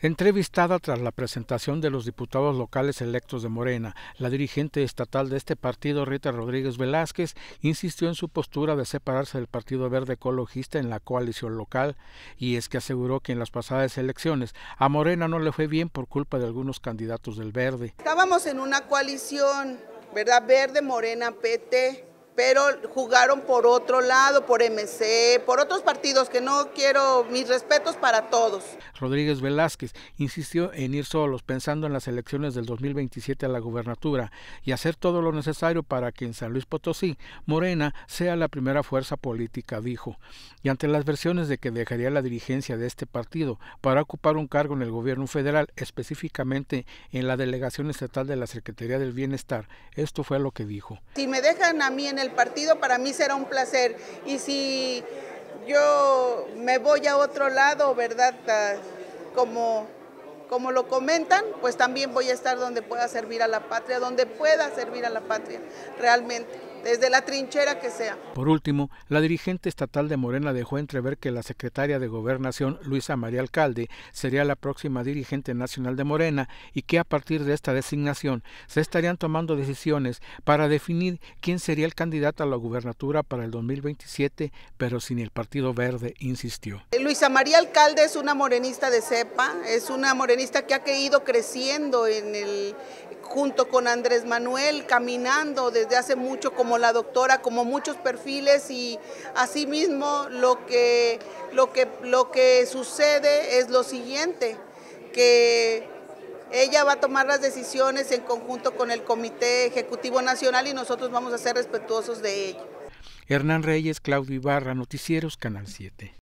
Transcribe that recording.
Entrevistada tras la presentación de los diputados locales electos de Morena, la dirigente estatal de este partido, Rita Rodríguez Velázquez, insistió en su postura de separarse del Partido Verde Ecologista en la coalición local, y es que aseguró que en las pasadas elecciones a Morena no le fue bien por culpa de algunos candidatos del Verde. Estábamos en una coalición, ¿verdad? Verde, Morena, PT, pero jugaron por otro lado, por MC, por otros partidos que no quiero, mis respetos para todos. Rodríguez Velázquez insistió en ir solos, pensando en las elecciones del 2027 a la gubernatura y hacer todo lo necesario para que en San Luis Potosí Morena sea la primera fuerza política, dijo. Y ante las versiones de que dejaría la dirigencia de este partido para ocupar un cargo en el gobierno federal, específicamente en la delegación estatal de la Secretaría del Bienestar, esto fue lo que dijo. Si me dejan a mí en el partido, para mí será un placer. Y si yo me voy a otro lado, ¿verdad? Ah, como, como lo comentan, pues también voy a estar donde pueda servir a la patria, donde pueda servir a la patria, realmente desde la trinchera que sea. Por último, la dirigente estatal de Morena dejó entrever que la secretaria de Gobernación, Luisa María Alcalde, sería la próxima dirigente nacional de Morena y que a partir de esta designación se estarían tomando decisiones para definir quién sería el candidato a la gubernatura para el 2027, pero sin el Partido Verde, insistió. Eh, Luisa María Alcalde es una morenista de cepa, es una morenista que ha ido creciendo en el junto con Andrés Manuel, caminando desde hace mucho como la doctora, como muchos perfiles y asimismo lo que, lo que, lo que sucede es lo siguiente, que ella va a tomar las decisiones en conjunto con el Comité Ejecutivo Nacional y nosotros vamos a ser respetuosos de ello. Hernán Reyes, Claudio Ibarra, Noticieros, Canal 7.